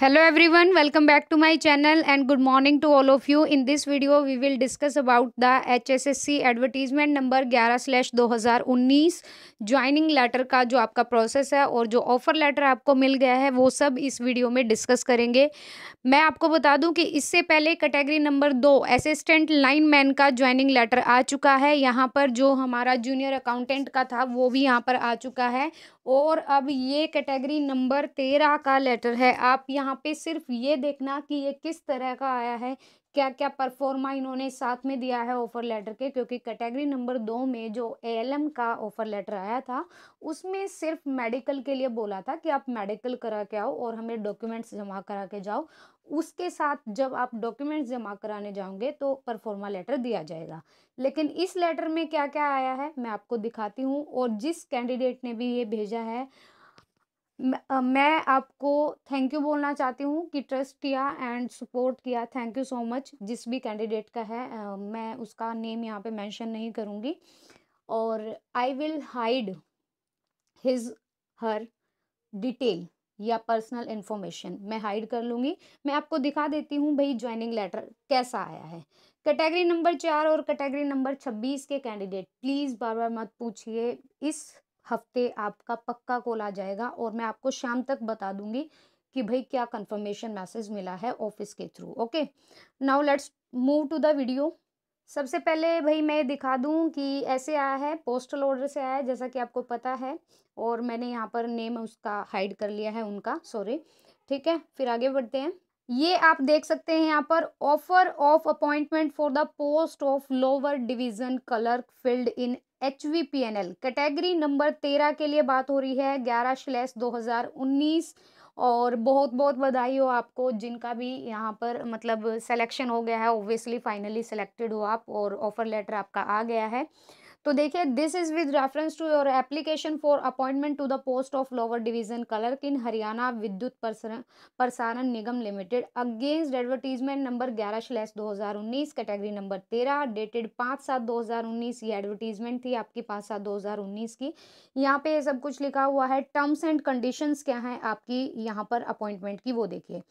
hello everyone welcome back to my channel and good morning to all of you in this video we will discuss about the HSSC advertisement number 11 slash 2019 joining letter का जो आपका process है और जो offer letter आपको मिल गया है वो सब इस वीडियो में डिस्कस करेंगे मैं आपको बता दूं कि इससे पहले कैटेगरी नंबर दो असिस्टेंट लाइन मैन का ज्वाइनिंग लेटर आ चुका है यहाँ पर जो हमारा जूनियर अकाउंटेंट का था वो भी यहाँ पर आ चुका है और अब ये कैटेगरी नंबर तेरह का लेटर है आप यहाँ पे सिर्फ ये देखना कि ये किस तरह का आया है क्या क्या परफॉर्मा इन्होंने साथ में दिया है ऑफर लेटर के क्योंकि कैटेगरी नंबर दो में जो एएलएम का ऑफर लेटर आया था उसमें सिर्फ मेडिकल के लिए बोला था कि आप मेडिकल करा के आओ और हमें डॉक्यूमेंट्स जमा करा के जाओ उसके साथ जब आप डॉक्यूमेंट्स जमा कराने जाओगे तो परफॉर्मा लेटर दिया जाएगा लेकिन इस लेटर में क्या क्या आया है मैं आपको दिखाती हूँ और जिस कैंडिडेट ने भी ये भेजा है मैं आपको थैंक यू बोलना चाहती हूँ कि ट्रस्ट किया एंड सपोर्ट किया थैंक यू सो मच जिस भी कैंडिडेट का है मैं उसका नेम यहाँ पे मेंशन नहीं करूँगी और I will hide his her detail या पर्सनल इन्फॉर्मेशन मैं हाइड कर लूँगी मैं आपको दिखा देती हूँ भाई ज्वाइनिंग लेटर कैसा आया है कैटेगरी नंबर चार और कैटेगरी नंबर छब्बीस के कैंडिडेट प्लीज़ बार बार मत पूछिए इस हफ्ते आपका पक्का कॉल आ जाएगा और मैं आपको शाम तक बता दूंगी कि भाई क्या कंफर्मेशन मैसेज मिला है ऑफिस के through okay now let's move to the video सबसे पहले भाई मैं दिखा दूं कि ऐसे आया है पोस्टल ऑर्डर से आया है जैसा कि आपको पता है और मैंने यहाँ पर नेम उसका हाइड कर लिया है उनका सॉरी ठीक है फिर आगे बढ़ते हैं ये आप देख सकते हैं यहाँ पर offer of appointment for the post of lower division clerk field in H V P N L category number तेरह के लिए बात हो रही है ग्यारह स्लैस दो हज़ार उन्नीस और बहुत बहुत बधाई हो आपको जिनका भी यहाँ पर मतलब सेलेक्शन हो गया है ओबियसली फाइनली सेलेक्टेड हो आप और ऑफ़र लेटर आपका आ गया है तो देखिए this is with reference to your application for appointment to the post of lower division clerk in Haryana Vidyut Prasaran Nigam limited against advertisement number ग्यारह स्लैस दो हज़ार उन्नीस कैटेगरी नंबर तेरह डेटेड पाँच सात दो हज़ार उन्नीस ये एडवर्टीजमेंट थी आपकी पाँच सात दो हज़ार उन्नीस की यहाँ पे सब कुछ लिखा हुआ है टर्म्स एंड कंडीशंस क्या हैं आपकी यहाँ पर अपॉइंटमेंट की वो देखिए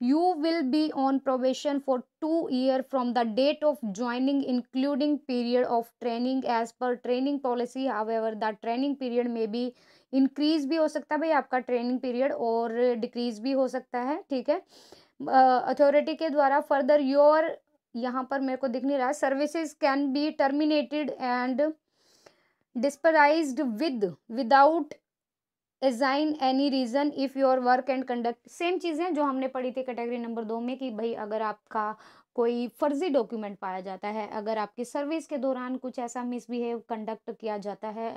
you will be on probation for 2 year from the date of joining including period of training as per training policy however the training period may be increase भी हो सकता है भाई आपका ट्रेनिंग पीरियड और डिक्रीज भी हो सकता है ठीक है अथॉरिटी uh, के द्वारा फर्दर योर यहाँ पर मेरे को दिख नहीं रहा है services can be terminated and dispensed with without assign any reason if your work and conduct same चीज़ें जो हमने पढ़ी थी कैटेगरी नंबर दो में कि भाई अगर आपका कोई फर्जी डॉक्यूमेंट पाया जाता है अगर आपकी सर्विस के दौरान कुछ ऐसा मिसबिहेव कंडक्ट किया जाता है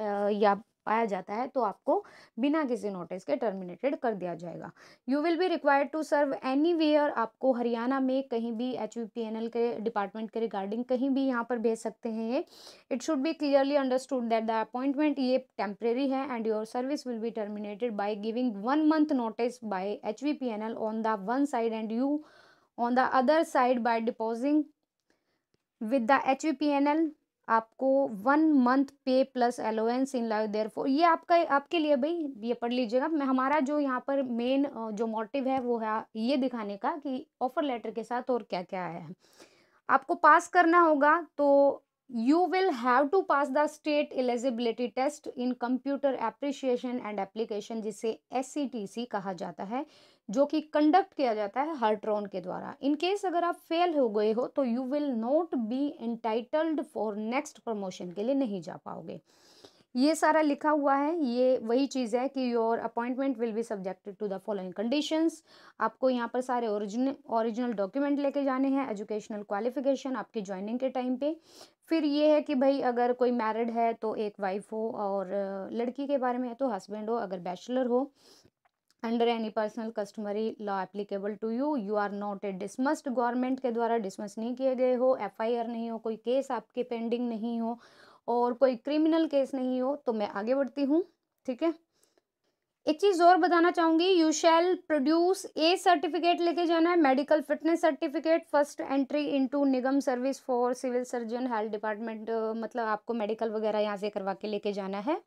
या पाया जाता है तो आपको बिना किसी नोटिस के टर्मिनेटेड कर दिया जाएगा you will be required to serve anywhere आपको हरियाणा में कहीं भी एच के डिपार्टमेंट के रिगार्डिंग कहीं भी यहाँ पर भेज सकते हैं ये it should be clearly understood that the appointment ये टेम्प्रेरी है and your service will be terminated by giving one month notice by H on the one side and you on the other side by depositing with the H V P N L आपको one month pay plus allowance in live there for ये आपका आपके लिए भाई ये पढ़ लीजिएगा मैं हमारा जो यहाँ पर मेन जो मोटिव है वो है ये दिखाने का कि ऑफर लेटर के साथ और क्या क्या है आपको पास करना होगा तो you will have to pass the state eligibility test in computer appreciation and application जिसे एस कहा जाता है जो कि कंडक्ट किया जाता है हार्ट्रॉन के द्वारा इन केस अगर आप फेल हो गए हो तो you will not be entitled for next promotion के लिए नहीं जा पाओगे ये सारा लिखा हुआ है ये वही चीज़ है कि your appointment will be subjected to the following conditions आपको यहाँ पर सारे ओरिजिनल ओरिजिनल डॉक्यूमेंट लेके जाने हैं एजुकेशनल क्वालिफिकेशन आपकी ज्वाइनिंग के टाइम पे फिर ये है कि भाई अगर कोई मैरिड है तो एक वाइफ हो और लड़की के बारे में है तो हस्बैंड हो अगर बैचलर हो under any personal customary law applicable to you you are not a dismissed government के द्वारा डिसमस नहीं किए गए हो एफआईआर नहीं हो कोई केस आपके पेंडिंग नहीं हो और कोई क्रिमिनल केस नहीं हो तो मैं आगे बढ़ती हूँ ठीक है एक चीज़ और बताना चाहूँगी you shall produce a certificate लेके जाना है medical fitness certificate first entry into Nigam service for civil surgeon health department मतलब आपको मेडिकल वगैरह यहाँ से करवा के लेके जाना है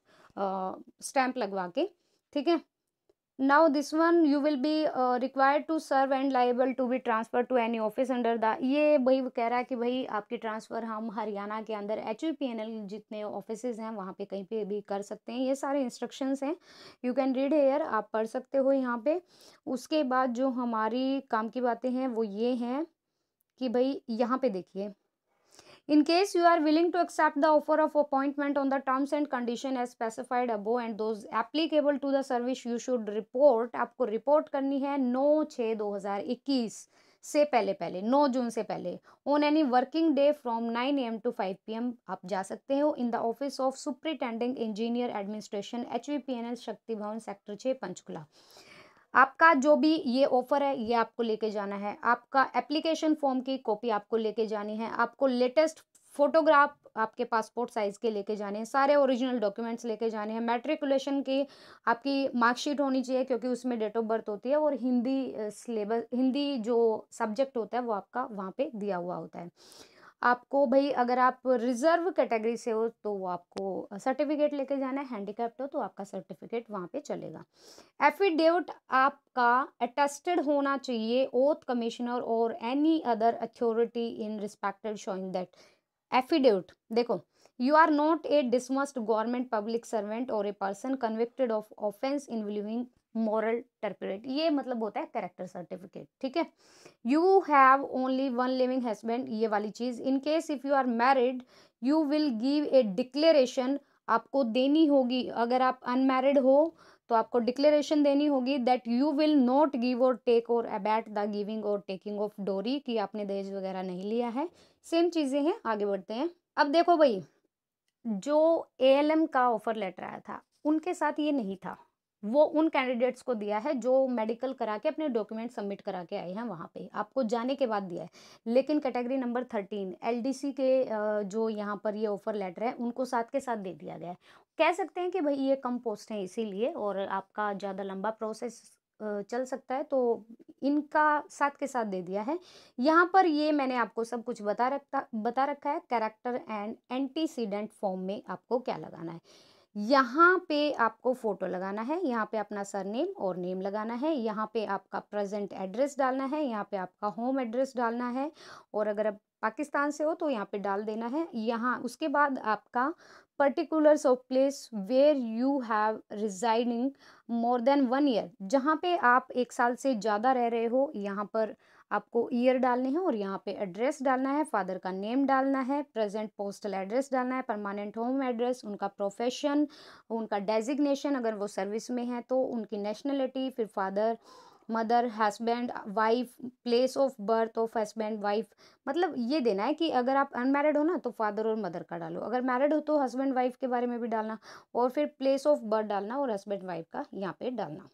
स्टैंप लगवा के ठीक है now this one you will be uh, required to serve and liable to be transferred to any office under the ये भाई वो कह रहा है कि भाई आपकी ट्रांसफ़र हम हरियाणा के अंदर H U P N L जितने ऑफिस हैं वहाँ पर कहीं पर भी कर सकते हैं ये सारे इंस्ट्रक्शंस हैं यू कैन रीड हेयर आप पढ़ सकते हो यहाँ पे उसके बाद जो हमारी काम की बातें हैं वो ये हैं कि भाई यहाँ पे देखिए in case you are willing to accept the offer of appointment on the terms and condition as specified above and those applicable to the service you should report आपको report करनी है 9 छः 2021 से पहले पहले 9 जून से पहले on any working day from 9 AM to 5 PM आप जा सकते हो in the office of superintending engineer administration H V P N L Shakti Bhawan sector छः पंचकुला आपका जो भी ये ऑफर है ये आपको लेके जाना है आपका एप्लीकेशन फॉर्म की कॉपी आपको लेके जानी है आपको लेटेस्ट फोटोग्राफ आपके पासपोर्ट साइज़ के लेके जाने हैं सारे ओरिजिनल डॉक्यूमेंट्स लेके जाने हैं मेट्रिकुलेशन की आपकी मार्कशीट होनी चाहिए क्योंकि उसमें डेट ऑफ बर्थ होती है और हिंदी सिलेबस हिंदी जो सब्जेक्ट होता है वो आपका वहाँ पे दिया हुआ होता है आपको भाई अगर आप रिजर्व कैटेगरी से हो तो वो आपको सर्टिफिकेट लेके जाना है हैंडीकैप्ट हो तो आपका सर्टिफिकेट वहाँ पे चलेगा एफिडेविट आपका अटेस्टेड होना चाहिए ओथ कमिश्नर और any other authority in respected showing that affidavit देखो you are not a dismissed government public servant और a person convicted of offence involving moral turpitude ये मतलब होता है करेक्टर सर्टिफिकेट ठीक है you have only one living husband ये वाली चीज़ in case if you are married you will give a declaration आपको देनी होगी अगर आप अनमैरिड हो तो आपको डिक्लेरेशन देनी होगी that you will not give और टेक और अबैट द गिविंग और टेकिंग ऑफ डोरी कि आपने दहेज वगैरह नहीं लिया है सेम चीज़ें हैं आगे बढ़ते हैं अब देखो भाई जो ए का ऑफ़र लेटर आया था उनके साथ ये नहीं था वो उन कैंडिडेट्स को दिया है जो मेडिकल करा के अपने डॉक्यूमेंट सबमिट करा के आए हैं वहाँ पे आपको जाने के बाद दिया है लेकिन कैटेगरी नंबर थर्टीन एलडीसी के जो यहाँ पर ये ऑफर लेटर है उनको साथ के साथ दे दिया गया है कह सकते हैं कि भाई ये कम पोस्ट हैं इसीलिए और आपका ज़्यादा लंबा प्रोसेस चल सकता है तो इनका साथ के साथ दे दिया है यहाँ पर ये मैंने आपको सब कुछ बता रखा बता रखा है कैरेक्टर एंड एंटीसीडेंट फॉर्म में आपको क्या लगाना है यहाँ पे आपको फ़ोटो लगाना है यहाँ पे अपना सरनेम और नेम लगाना है यहाँ पे आपका प्रेजेंट एड्रेस डालना है यहाँ पे आपका होम एड्रेस डालना है और अगर आप पाकिस्तान से हो तो यहाँ पे डाल देना है यहाँ उसके बाद आपका particulars of place where you have residing more than one year जहाँ पे आप एक साल से ज़्यादा रह रहे हो यहाँ पर आपको ईयर डालनी है और यहाँ पे एड्रेस डालना है फादर का नेम डालना है प्रेजेंट पोस्टल एड्रेस डालना है परमानेंट होम एड्रेस उनका प्रोफेशन उनका डेजिग्नेशन अगर वो सर्विस में है तो उनकी नेशनलिटी फिर father mother husband wife place of birth of husband wife मतलब ये देना है कि अगर आप अनमैरिड हो ना तो फादर और मदर का डालो अगर मैरिड हो तो हस्बैंड वाइफ के बारे में भी डालना और फिर प्लेस ऑफ बर्थ डालना और हस्बैंड वाइफ का यहाँ पे डालना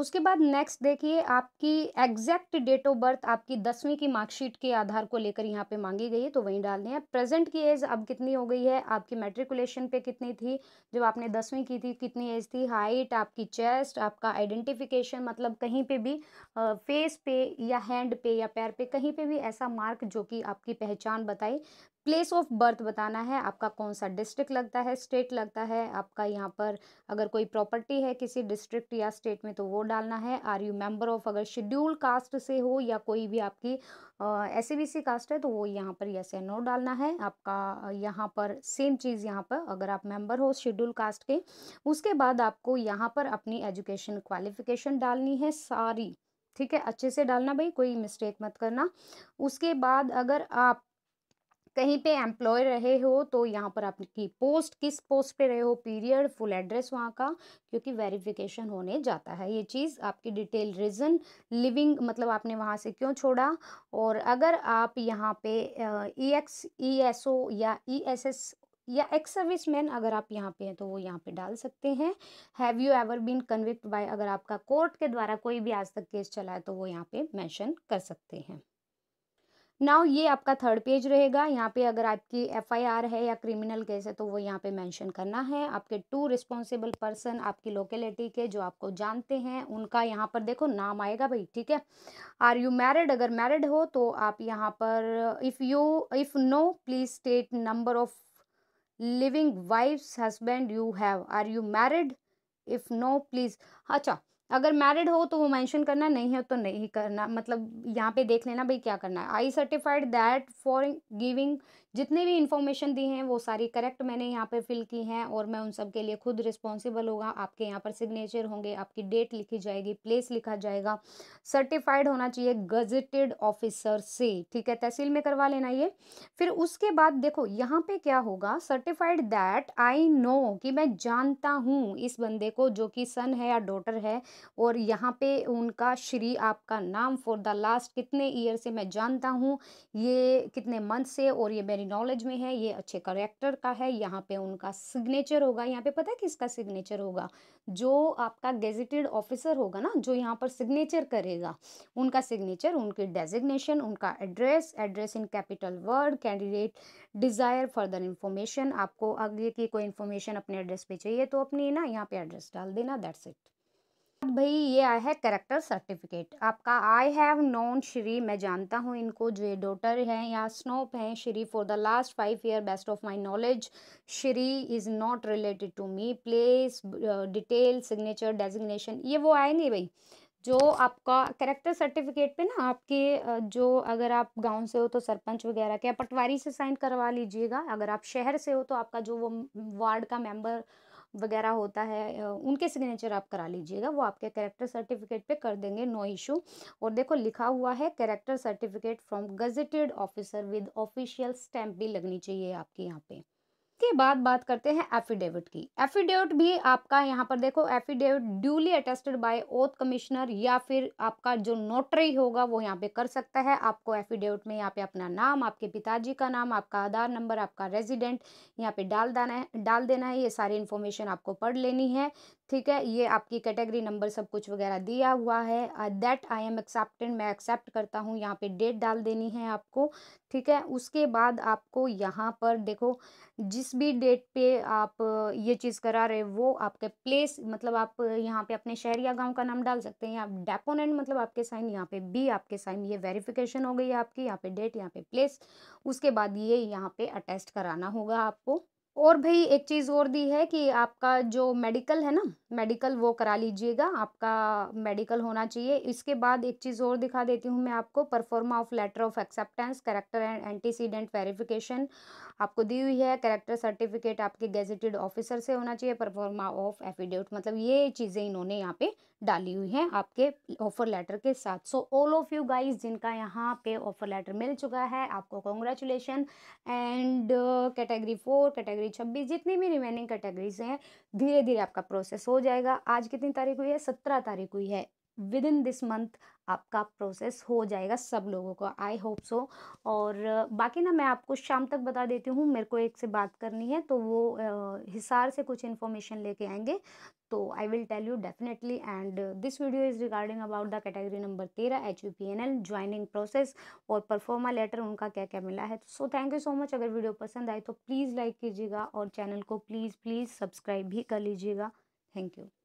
उसके बाद नेक्स्ट देखिए आपकी एग्जैक्ट डेट ऑफ बर्थ आपकी दसवीं की मार्कशीट के आधार को लेकर यहाँ पे मांगी गई है तो वहीं डालने हैं प्रेजेंट की एज अब कितनी हो गई है आपकी मेट्रिकुलेशन पे कितनी थी जब आपने दसवीं की थी कितनी एज थी हाइट आपकी चेस्ट आपका आइडेंटिफिकेशन मतलब कहीं पे भी फेस पे या हैंड पे या पैर पे कहीं पर भी ऐसा मार्क जो कि आपकी पहचान बताई प्लेस ऑफ बर्थ बताना है आपका कौन सा डिस्ट्रिक्ट लगता है स्टेट लगता है आपका यहाँ पर अगर कोई प्रॉपर्टी है किसी डिस्ट्रिक्ट या स्टेट में तो वो डालना है आर यू मेंबर ऑफ अगर शेड्यूल कास्ट से हो या कोई भी आपकी एस बी सी कास्ट है तो वो यहाँ पर यस या नो डालना है आपका यहाँ पर सेम चीज़ यहाँ पर अगर आप मेंबर हो शेड्यूल कास्ट के उसके बाद आपको यहाँ पर अपनी एजुकेशन क्वालिफिकेशन डालनी है सारी ठीक है अच्छे से डालना भाई कोई मिस्टेक मत करना उसके बाद अगर आप कहीं पे एम्प्लॉय रहे हो तो यहाँ पर आपकी पोस्ट किस पोस्ट पे रहे हो पीरियड फुल एड्रेस वहाँ का क्योंकि वेरिफिकेशन होने जाता है ये चीज़ आपकी डिटेल रीज़न लिविंग मतलब आपने वहाँ से क्यों छोड़ा और अगर आप यहाँ पे ई एक्स ई एस ओ या ई एस एस या एक्स सर्विस मैन अगर आप यहाँ पे हैं तो वो यहाँ पे डाल सकते हैं have you ever been convict by अगर आपका कोर्ट के द्वारा कोई भी आज तक केस चला है तो वो यहाँ पे मेंशन कर सकते हैं नाउ ये आपका थर्ड पेज रहेगा यहाँ पे अगर आपकी एफआईआर है या क्रिमिनल केस है तो वो यहाँ पे मेंशन करना है आपके टू रिस्पॉन्सिबल पर्सन आपकी लोकेलिटी के जो आपको जानते हैं उनका यहाँ पर देखो नाम आएगा भाई ठीक है आर यू मैरिड अगर मैरिड हो तो आप यहाँ पर if you if no please state number of living wife's husband you have are you married if no please अच्छा अगर मैरिड हो तो वो मेंशन करना नहीं है तो नहीं करना मतलब यहाँ पे देख लेना भाई क्या करना है I certified that for giving जितने भी इन्फॉर्मेशन दी हैं वो सारी करेक्ट मैंने यहाँ पर फिल की हैं और मैं उन सब के लिए खुद रिस्पॉन्सिबल होगा आपके यहाँ पर सिग्नेचर होंगे आपकी डेट लिखी जाएगी प्लेस लिखा जाएगा सर्टिफाइड होना चाहिए गजटेड ऑफिसर से ठीक है तहसील में करवा लेना ये फिर उसके बाद देखो यहाँ पे क्या होगा सर्टिफाइड दैट आई नो कि मैं जानता हूँ इस बंदे को जो कि सन है या डॉटर है और यहाँ पे उनका श्री आपका नाम फॉर द लास्ट कितने ईयर से मैं जानता हूँ ये कितने मंथ से और ये मेरी हमारी नॉलेज में है ये अच्छे करेक्टर का है यहाँ पे उनका सिग्नेचर होगा यहाँ पे पता है किसका सिग्नेचर होगा जो आपका गेजिटेड ऑफिसर होगा ना जो यहाँ पर सिग्नेचर करेगा उनका सिग्नेचर उनकी डेजिग्नेशन उनका address address in capital word candidate desire further information आपको आगे की कोई इन्फॉर्मेशन अपने एड्रेस पे चाहिए तो अपने ना यहाँ पे एड्रेस डाल देना दैट्स इट भाई ये आया है करेक्टर सर्टिफिकेट आपका आई हैव नोन श्री मैं जानता हूँ इनको जो ये डोटर हैं या स्नोप हैं Shri for the last five year best of my knowledge Shri is not related to me place detail signature designation ये वो आए नहीं भाई जो आपका करेक्टर सर्टिफिकेट पे ना आपके जो अगर आप गांव से हो तो सरपंच वगैरह के पटवारी से साइन करवा लीजिएगा अगर आप शहर से हो तो आपका जो वो वार्ड का मेंबर वगैरह होता है उनके सिग्नेचर आप करा लीजिएगा वो आपके करेक्टर सर्टिफिकेट पे कर देंगे नो इशू और देखो लिखा हुआ है character certificate from gazetted officer with official stamp भी लगनी चाहिए आपके यहाँ पे इसके बाद बात करते हैं एफिडेविट की एफिडेविट भी आपका यहाँ पर देखो affidavit duly attested by oath commissioner या फिर आपका जो नोटरी होगा वो यहाँ पे कर सकता है आपको एफिडेविट में यहाँ पे अपना नाम आपके पिताजी का नाम आपका आधार नंबर आपका रेजिडेंट यहाँ पे डाल देना है डाल देना है ये सारी इन्फॉर्मेशन आपको पढ़ लेनी है ठीक है ये आपकी कैटेगरी नंबर सब कुछ वगैरह दिया हुआ है दैट आई एम एक्सेप्टेड मैं एक्सेप्ट करता हूँ यहाँ पे डेट डाल देनी है आपको ठीक है उसके बाद आपको यहाँ पर देखो जिस भी डेट पे आप ये चीज़ करा रहे वो आपके प्लेस मतलब आप यहाँ पे अपने शहर या गांव का नाम डाल सकते हैं आप डेपोनेंट मतलब आपके साइन यहाँ पे बी आपके साइन ये वेरिफिकेशन हो गई आपकी यहाँ पे डेट यहाँ पे प्लेस उसके बाद ये यहाँ पे अटेस्ट कराना होगा आपको और भाई एक चीज़ और दी है कि आपका जो मेडिकल है ना मेडिकल वो करा लीजिएगा आपका मेडिकल होना चाहिए इसके बाद एक चीज़ और दिखा देती हूँ मैं आपको proforma of letter of acceptance character and antecedent verification आपको दी हुई है करेक्टर सर्टिफिकेट आपके गेजेटेड ऑफिसर से होना चाहिए परफॉर्मा ऑफ एफिडेविट मतलब ये चीज़ें इन्होंने यहाँ पे डाली हुई हैं आपके ऑफर लेटर के साथ so all of you guys जिनका यहाँ पे ऑफर लेटर मिल चुका है आपको congratulation and category four category छब्बीस जितनी भी रिमेनिंग कैटेगरीज हैं धीरे धीरे आपका प्रोसेस हो जाएगा आज कितनी तारीख हुई है सत्रह तारीख हुई है विद इन दिस मंथ आपका प्रोसेस हो जाएगा सब लोगों का आई होप सो और बाकी ना मैं आपको शाम तक बता देती हूँ मेरे को एक से बात करनी है तो वो हिसार से कुछ इन्फॉर्मेशन लेके आएंगे तो I will tell you definitely and this video is regarding about the category number तेरह H U P N L joining process और परफॉर्मा लेटर उनका क्या क्या मिला है so thank you so much अगर वीडियो पसंद आए तो प्लीज़ लाइक कीजिएगा और चैनल को प्लीज़ प्लीज़ सब्सक्राइब भी कर लीजिएगा थैंक यू